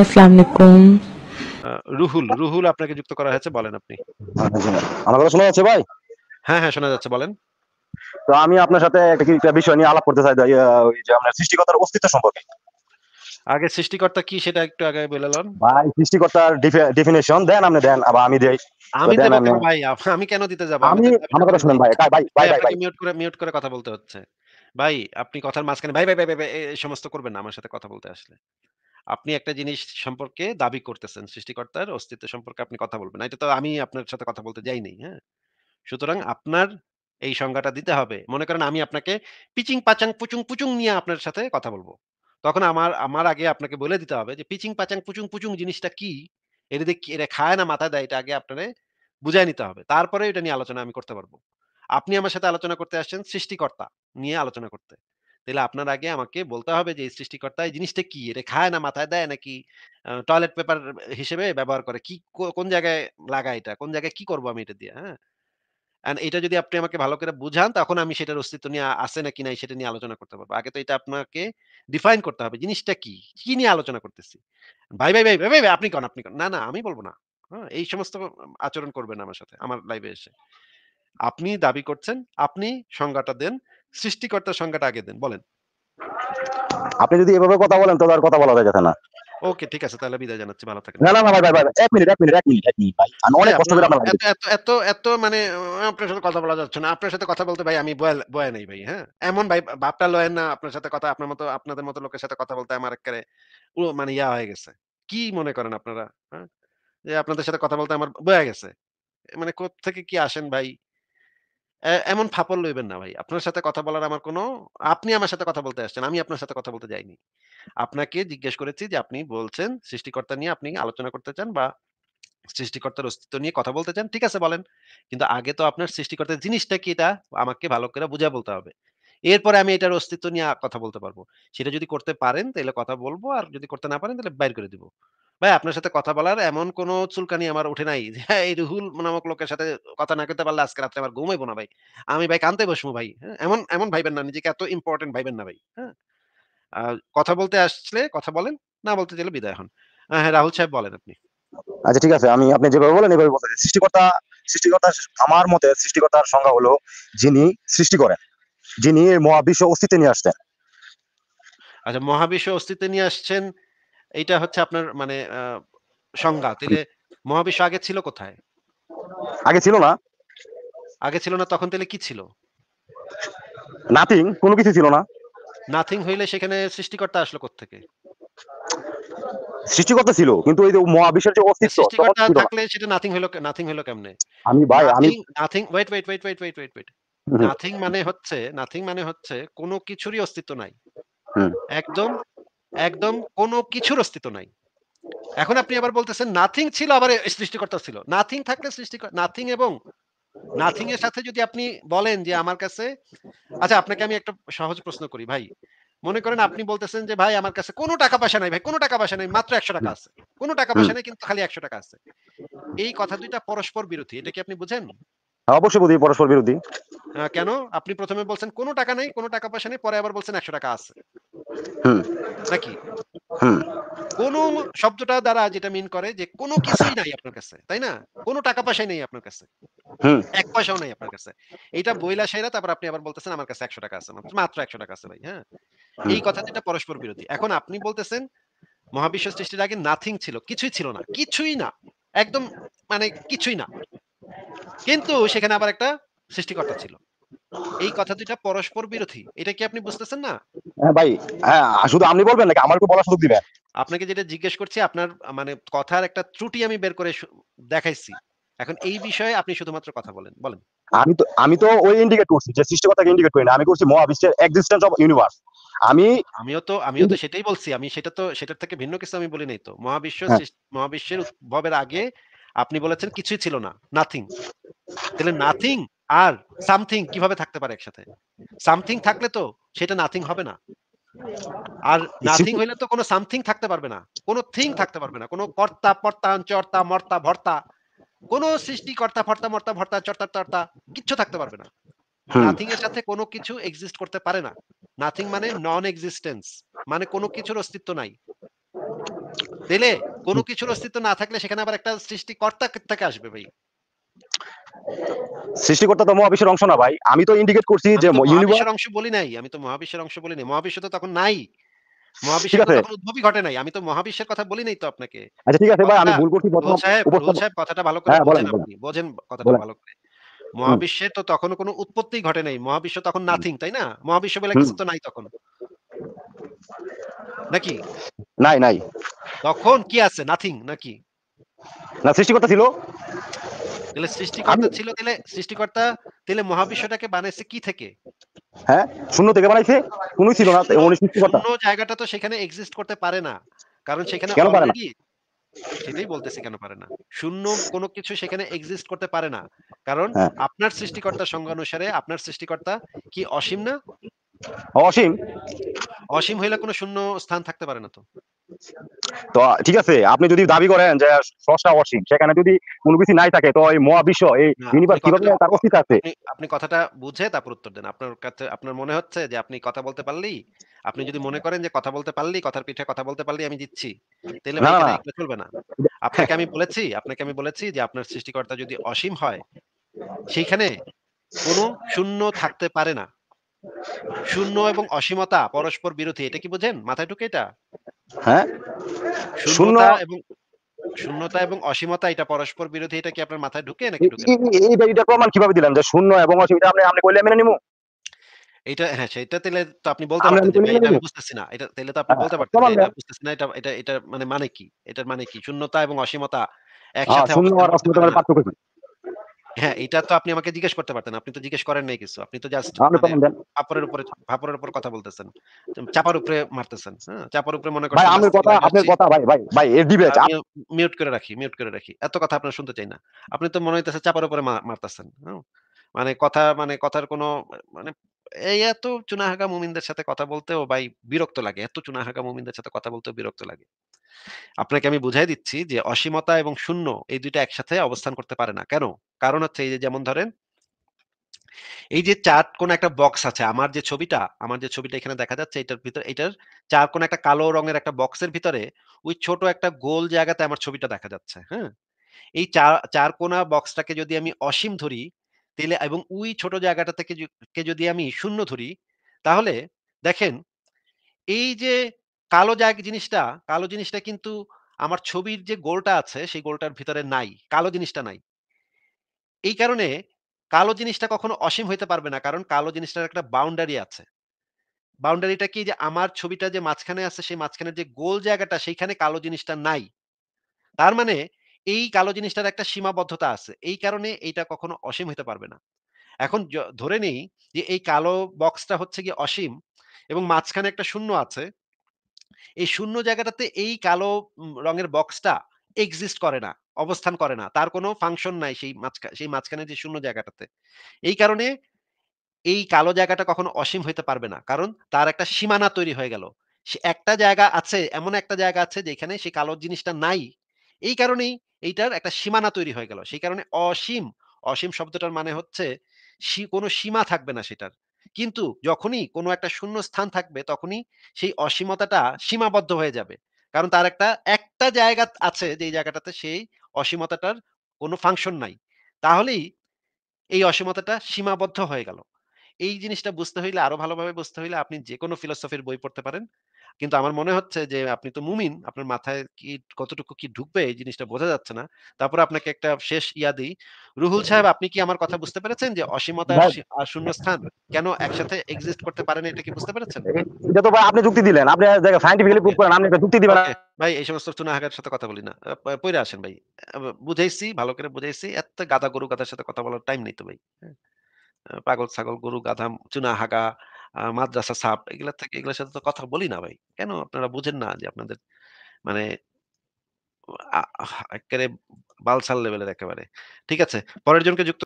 আসসালামু আলাইকুম রুহুল রুহুল আপনাকে যুক্ত করা হয়েছে বলেন আপনি আমার কথা শোনা যাচ্ছে ভাই হ্যাঁ হ্যাঁ শোনা যাচ্ছে বলেন তো আমি আপনার সাথে একটা বিষয় নিয়ে আলাপ করতে চাই ওই যে সৃষ্টিকর্তার অস্তিত্ব সম্পর্কে আগে সৃষ্টিকর্তা কি সেটা একটু আগে বলে লন ভাই সৃষ্টিকর্তার দেন আপনি দেন আবার আমি দেই আমি ভাই আমি কেন দিতে যাব আমি আমার কথা ভাই ভাই ভাই ভাই মিউট করে মিউট করে কথা বলতে হচ্ছে ভাই আপনি কথার মাঝখানে ভাই ভাই ভাই ভাই এই সমস্ত করবেন না আমার সাথে কথা বলতে আসলে আপনি একটা জিনিস সম্পর্কে দাবি করতেছেন সৃষ্টিকর্তার অস্তিত্ব সম্পর্কে আপনি কথা বলবেন এটা তো আমি আপনার সাথে কথা বলতে যাই নাই হ্যাঁ সুতরাং আপনার এই সংজ্ঞাটা দিতে হবে মনে করেন আমি আপনাকে পিচিং পাচাং পুচুং পুচুং নিয়ে আপনার সাথে কথা বলবো তখন আমার আমার আগে আপনাকে বলে দিতে হবে যে পিচিং পাচাং পুচুং পুচুং জিনিসটা কি এটা দেখি এটা খায় না মাথা দেয় এটা আগে আপনারে বুঝাই নিতে হবে তারপরে এটা নিয়ে আলোচনা আমি করতে পারবো আপনি আমার সাথে আলোচনা করতে আসছেন সৃষ্টিকর্তা নিয়ে আলোচনা করতে তাহলে আপনার আগে আমাকে বলতে হবে যে সৃষ্টিকর্তা এই জিনিসটা কি এটা খায় না মাথায় দেয় নাকি টয়লেট পেপার হিসেবে ব্যবহার করে কি কোন জায়গায় লাগায় এটা কোন জায়গায় কি করবো আমি এটা দিয়ে হ্যাঁ এন্ড এটা যদি আপনি আমাকে ভালো করে বুঝান তখন আমি সেটার অস্তিত্ব নিয়ে আছে নাকি নাই সেটা নিয়ে আলোচনা করতে পারবো আগে তো এটা আপনাকে ডিফাইন করতে হবে জিনিসটা কি কি নিয়ে আলোচনা করতেছি ভাই ভাই ভাই ভাই ভাই আপনি কন আপনি কন না না আমি বলবো না হ্যাঁ এই সমস্ত আচরণ করবেন আমার সাথে আমার লাইভে এসে আপনি দাবি করছেন আপনি সংজ্ঞাটা দেন সৃষ্টিকর্তার সংখ্যাটা আগে দেন বলেন আপনি যদি এভাবে কথা বলেন তাহলে আর কথা বলা যাবে না ওকে ঠিক আছে তাহলে বিদায় জানাচ্ছি ভালো থাকেন না না ভাই ভাই ভাই এক মিনিট এক মিনিট এক মিনিট এক মিনিট ভাই আমি অনেক হ্যাঁ, কষ্ট করে আপনার এত এত এত মানে আপনার সাথে কথা বলা যাচ্ছে না আপনার সাথে কথা বলতে ভাই আমি বয় বয় নাই ভাই হ্যাঁ এমন ভাই বাপটা লয়েন না আপনার সাথে কথা আপনার মতো আপনাদের মতো লোকের সাথে কথা বলতে আমার একেবারে মানে ইয়া হয়ে গেছে কি মনে করেন আপনারা হ্যাঁ যে আপনাদের সাথে কথা বলতে আমার বয়া গেছে মানে কোথা থেকে কি আসেন ভাই এমন ফাপল লইবেন না ভাই আপনার সাথে কথা বলার আমার কোনো আপনি আমার সাথে কথা বলতে আসছেন আমি আপনার সাথে কথা বলতে যাইনি আপনাকে জিজ্ঞেস করেছি যে আপনি বলছেন সৃষ্টিকর্তা নিয়ে আপনি আলোচনা করতে চান বা সৃষ্টিকর্তার অস্তিত্ব নিয়ে কথা বলতে চান ঠিক আছে বলেন কিন্তু আগে তো আপনার সৃষ্টিকর্তার জিনিসটা কি এটা আমাকে ভালো করে বুঝা বলতে হবে এরপরে আমি এটার অস্তিত্ব নিয়ে কথা বলতে পারবো সেটা যদি করতে পারেন তাহলে কথা বলবো আর যদি করতে না পারেন তাহলে বাইর করে দিব ভাই আপনার সাথে কথা বলার এমন কোন চুলকানি আমার উঠে নাই হ্যাঁ, এই রুহুল নামক লোকের সাথে কথা না করতে পারলে আজকে রাত্রে আমার ঘুমাইবো না ভাই আমি ভাই কানতে বসবো ভাই হ্যাঁ, এমন এমন ভাইবেন না নিজেকে এত ইম্পর্টেন্ট ভাইবেন না ভাই হ্যাঁ কথা বলতে আসলে কথা বলেন না বলতে চাইলে বিদায় হন হ্যাঁ রাহুল সাহেব বলেন আপনি আচ্ছা ঠিক আছে আমি আপনি যেভাবে বলেন এভাবে বলতে সৃষ্টিকর্তা সৃষ্টিকর্তা আমার মতে সৃষ্টিকর্তার সংজ্ঞা হলো যিনি সৃষ্টি করেন যিনি মহাবিশ্ব অস্তিত্বে নিয়ে আসতেন আচ্ছা মহাবিশ্ব অস্তিত্বে নিয়ে আসছেন এটা হচ্ছে আপনার মানে সংজ্ঞা তাহলে মহাবিশ্ব আগে ছিল কোথায় আগে ছিল না আগে ছিল না তখন তাহলে কি ছিল নাথিং কোনো কিছু ছিল না নাথিং হইলে সেখানে সৃষ্টিকর্তা আসলো থেকে সৃষ্টিকর্তা ছিল কিন্তু এই যে মহাবিশ্বের যে অস্তিত্ব সৃষ্টিকর্তা থাকলে সেটা নাথিং হলো নাথিং হলো কেমনে আমি ভাই আমি nothing wait wait wait wait wait wait nothing মানে হচ্ছে নাথিং মানে হচ্ছে কোনো কিছুরই অস্তিত্ব নাই একদম একদম কোনো কিছুর অস্তিত্ব নাই এখন আপনি আবার বলতেছেন নাথিং ছিল আবার সৃষ্টিকর্তা ছিল নাথিং থাকলে সৃষ্টি নাথিং এবং নাথিং এর সাথে যদি আপনি বলেন যে আমার কাছে আচ্ছা আপনাকে আমি একটা সহজ প্রশ্ন করি ভাই মনে করেন আপনি বলতেছেন যে ভাই আমার কাছে কোনো টাকা পয়সা নাই ভাই কোনো টাকা পয়সা নাই মাত্র একশো টাকা আছে কোনো টাকা পয়সা নাই কিন্তু খালি একশো টাকা আছে এই কথা দুইটা পরস্পর বিরোধী এটা কি আপনি বুঝেন হ্যাঁ, অবশ্যই বুঝি পরস্পর বিরোধী হ্যাঁ, কেন আপনি প্রথমে বলছেন কোনো টাকা কোনো টাকা পয়সা নেই পরে আবার বলছেন একশো টাকা আছে নাকি কোন শব্দটা দ্বারা যেটা মিন করে যে কোনো কিছুই নাই আপনার কাছে তাই না কোনো টাকা পয়সাই নেই আপনার কাছে এক পয়সাও নাই আপনার কাছে এটা বইলা সাইরা তারপর আপনি আবার বলতেছেন আমার কাছে একশো টাকা আছে মাত্র একশো টাকা আছে ভাই হ্যাঁ এই কথা যেটা পরস্পর বিরোধী এখন আপনি বলতেছেন মহাবিশ্ব সৃষ্টির আগে নাথিং ছিল কিছুই ছিল না কিছুই না একদম মানে কিছুই না কিন্তু সেখানে আবার একটা সৃষ্টিকর্তা ছিল এই কথা দুইটা পরস্পর বিরোধী এটা কি আপনি বুঝতেছেন না হ্যাঁ ভাই হ্যাঁ শুধু আপনি বলবেন নাকি আমার বলার সুযোগ দিবেন আপনাকে যেটা জিজ্ঞেস করছি আপনার মানে কথার একটা ত্রুটি আমি বের করে দেখাইছি এখন এই বিষয়ে আপনি শুধুমাত্র কথা বলেন বলেন আমি তো আমি তো ওই ইন্ডিকেট করছি যে সৃষ্টিকর্তাকে ইন্ডিকেট করি না আমি করছি মহাবিশ্বের এক্সিস্টেন্স অফ ইউনিভার্স আমি আমিও তো আমিও তো সেটাই বলছি আমি সেটা তো সেটার থেকে ভিন্ন কিছু আমি বলি নাই তো মহাবিশ্ব হ্যাঁ। মহাবিশ্বের উদ্ভবের আগে আপনি বলেছেন কিছুই ছিল না নাথিং তাহলে নাথিং আর সামথিং কিভাবে থাকতে পারে একসাথে সামথিং থাকলে তো সেটা নাথিং হবে না আর নাথিং হইলে তো কোনো সামথিং থাকতে পারবে না কোনো থিং থাকতে পারবে না কোনো কর্তা পর্তা চর্তা মর্তা ভর্তা কোনো সৃষ্টিকর্তা ফর্তা মর্তা ভর্তা চর্তা টর্তা কিচ্ছু থাকতে পারবে না নাথিং এর সাথে কোনো কিছু এক্সিস্ট করতে পারে না নাথিং মানে নন এক্সিস্টেন্স মানে কোনো কিছুর অস্তিত্ব নাই দিলে কোনো কিছুর অস্তিত্ব না থাকলে সেখানে আবার একটা সৃষ্টিকর্তা থেকে আসবে ভাই সৃষ্টিকর্তা তো মহাবিশ্বের অংশ না ভাই আমি তো ইন্ডিকেট করছি যে ইউনিভার্সের অংশ বলি নাই আমি তো মহাবিশ্বের অংশ বলি নাই মহাবিশ্ব তো তখন নাই মহাবিশ্বের তো তখন কোন উৎপত্তি ঘটে নাই মহাবিশ্ব তখন নাথিং তাই না মহাবিশ্ব বলে কিছু তো নাই তখন নাকি নাই নাই তখন কি আছে নাথিং নাকি না সৃষ্টি কথা ছিল তাহলে সৃষ্টিকর্তা ছিল তাহলে সৃষ্টিকর্তা তাহলে মহাবিশ্বটাকে বানাইছে কি থেকে হ্যাঁ শূন্য থেকে বানাইছে কোনো ছিল না এমন সৃষ্টিকর্তা শূন্য জায়গাটা তো সেখানে এক্সিস্ট করতে পারে না কারণ সেখানে কেন পারে না সেটাই বলতেছে কেন পারে না শূন্য কোনো কিছু সেখানে এক্সিস্ট করতে পারে না কারণ হ্যাঁ। আপনার সৃষ্টিকর্তা সংজ্ঞা অনুসারে আপনার সৃষ্টিকর্তা কি অসীম না অসীম অসীম হইলে কোনো শূন্য স্থান থাকতে পারে না তো তো ঠিক আছে আপনি যদি দাবি করেন যে স্রষ্টা অসীম সেখানে যদি কোনো কিছু নাই থাকে তো এই মহাবিশ্ব এই ইউনিভার্স কিভাবে তার অস্তিত্ব আছে আপনি কথাটা বুঝে তারপর উত্তর দেন আপনার কাছে আপনার মনে হচ্ছে যে আপনি কথা বলতে পারলি আপনি যদি মনে করেন যে কথা বলতে পারলি কথার পিঠে কথা বলতে পারলি আমি দিচ্ছি তাহলে চলবে না আপনাকে আমি বলেছি আপনাকে আমি বলেছি যে আপনার সৃষ্টিকর্তা যদি অসীম হয় সেইখানে কোনো শূন্য থাকতে পারে না শূন্য এবং অসীমতা পরস্পর বিরোধী এটা কি বোঝেন মাথায় ঢুকে এটা হ্যাঁ শূন্য এবং শূন্যতা এবং অসীমতা এটা পরস্পর বিরোধী এটা কি আপনার মাথায় ঢুকে নাকি ঢুকে এইটা প্রমাণ কিভাবে দিলাম যে শূন্য এবং অসীমতা আপনি আপনি কইলে মেনে নিমু এটা হ্যাঁ সেটা তাহলে তো আপনি বলতে পারতেন আমি বুঝতেছি না এটা তাহলে তো আপনি আচ্ছা, বলতে পারতেন এটা বুঝতেছি না এটা এটা এটা মানে মানে কি এটার মানে কি শূন্যতা এবং অসীমতা একসাথে শূন্য আর অসীমতার পার্থক্য কি হ্যাঁ এটা তো আপনি আমাকে জিজ্ঞেস করতে পারতেন আপনি তো জিজ্ঞেস করেন নাই কিছু আপনি তো জাস্ট মানে ভাপরের উপরে ভাপরের উপর কথা বলতেছেন চাপার উপরে মারতেছেন হ্যাঁ চাপার উপরে মনে করেন ভাই আমার কথা মানে আপনার কথা ভাই ভাই ভাই এর ডিবেট আমি মিউট করে রাখি মিউট করে রাখি এত কথা আপনি শুনতে চাই না আপনি তো মনে হইতাছে চাপার উপরে মারতেছেন হ্যাঁ? মানে কথা মানে কথার কোনো মানে এই এত চুনাহাগা মুমিনদের সাথে কথা বলতেও ভাই বিরক্ত লাগে এত চুনাহাগা মুমিনদের সাথে কথা বলতেও বিরক্ত লাগে আপনাকে আমি বুঝাই দিচ্ছি যে অসীমতা এবং শূন্য এই দুইটা একসাথে অবস্থান করতে পারে না কেন কারণ হচ্ছে এই যে যেমন ধরেন এই যে চার কোন একটা বক্স আছে আমার যে ছবিটা আমার যে ছবিটা এখানে দেখা যাচ্ছে এটার ভিতরে এটার চার কোন একটা কালো রঙের একটা বক্সের ভিতরে ওই ছোট একটা গোল জায়গাতে আমার ছবিটা দেখা যাচ্ছে হ্যাঁ এই চার চার কোনা বক্সটাকে যদি আমি অসীম ধরি তাহলে এবং ওই ছোট জায়গাটা থেকে যদি আমি শূন্য ধরি তাহলে দেখেন এই যে কালো জায়গা জিনিসটা কালো জিনিসটা কিন্তু আমার ছবির যে গোলটা আছে সেই গোলটার ভিতরে নাই কালো জিনিসটা নাই এই কারণে কালো জিনিসটা কখনো অসীম হইতে পারবে না কারণ কালো জিনিসটার একটা বাউন্ডারি আছে বাউন্ডারিটা কি যে আমার ছবিটা যে মাঝখানে আছে সেই মাঝখানে যে গোল জায়গাটা সেইখানে কালো জিনিসটা নাই তার মানে এই কালো জিনিসটার একটা সীমাবদ্ধতা আছে এই কারণে এইটা কখনো অসীম হইতে পারবে না এখন ধরে নেই যে এই কালো বক্সটা হচ্ছে কি অসীম এবং মাঝখানে একটা শূন্য আছে এই শূন্য জায়গাটাতে এই কালো রঙের বক্সটা এক্সিস্ট করে না অবস্থান করে না তার কোনো ফাংশন নাই সেই মাঝখানে সেই মাঝখানে যে শূন্য জায়গাটাতে এই কারণে এই কালো জায়গাটা কখনো অসীম হইতে পারবে না কারণ তার একটা সীমানা তৈরি হয়ে গেল সে একটা জায়গা আছে এমন একটা জায়গা আছে যেখানে সেই কালো জিনিসটা নাই এই কারণেই এইটার একটা সীমানা তৈরি হয়ে গেল সেই কারণে অসীম অসীম শব্দটার মানে হচ্ছে কোনো সীমা থাকবে না সেটার কিন্তু যখনই কোনো একটা শূন্য স্থান থাকবে তখনই সেই অসীমতাটা সীমাবদ্ধ হয়ে যাবে কারণ তার একটা একটা জায়গা আছে যে জায়গাটাতে সেই অসীমতাটার কোনো ফাংশন নাই তাহলেই এই অসীমতাটা সীমাবদ্ধ হয়ে গেল এই জিনিসটা বুঝতে হইলে আরো ভালোভাবে বুঝতে হইলে আপনি যে কোনো ফিলোসফির বই পড়তে পারেন কিন্তু আমার মনে হচ্ছে যে আপনি তো মুমিন আপনার মাথায় কি কতটুকু কি ঢুকবে এই জিনিসটা বোঝা যাচ্ছে না তারপর আপনাকে একটা শেষ ইয়া দিই রুহুল সাহেব আপনি কি আমার কথা বুঝতে পেরেছেন যে অসীমতা আর শূন্য স্থান কেন একসাথে এক্সিস্ট করতে পারে না এটা কি বুঝতে পেরেছেন এটা তো আপনি যুক্তি দিলেন আপনি জায়গা সায়েন্টিফিক্যালি প্রুফ করেন আপনি যুক্তি দিবেন ভাই এই সমস্ত চুনাহাগার সাথে কথা বলি না পয়রা আসেন ভাই বুঝাইছি ভালো করে বুঝাইছি এত গাদা গরু গাদার সাথে কথা বলার টাইম নেই তো ভাই হ্যাঁ। পাগল ছাগল গরু গাধা চুনা হাগা মাদ্রাসা সাপ এগুলা থেকে এগুলোর সাথে তো কথা বলি না ভাই। কেন আপনারা বুঝেন না যে আপনাদের মানে একেবারে আহ লেভেলের একেবারে। ঠিক আছে? পরের জনকে যুক্ত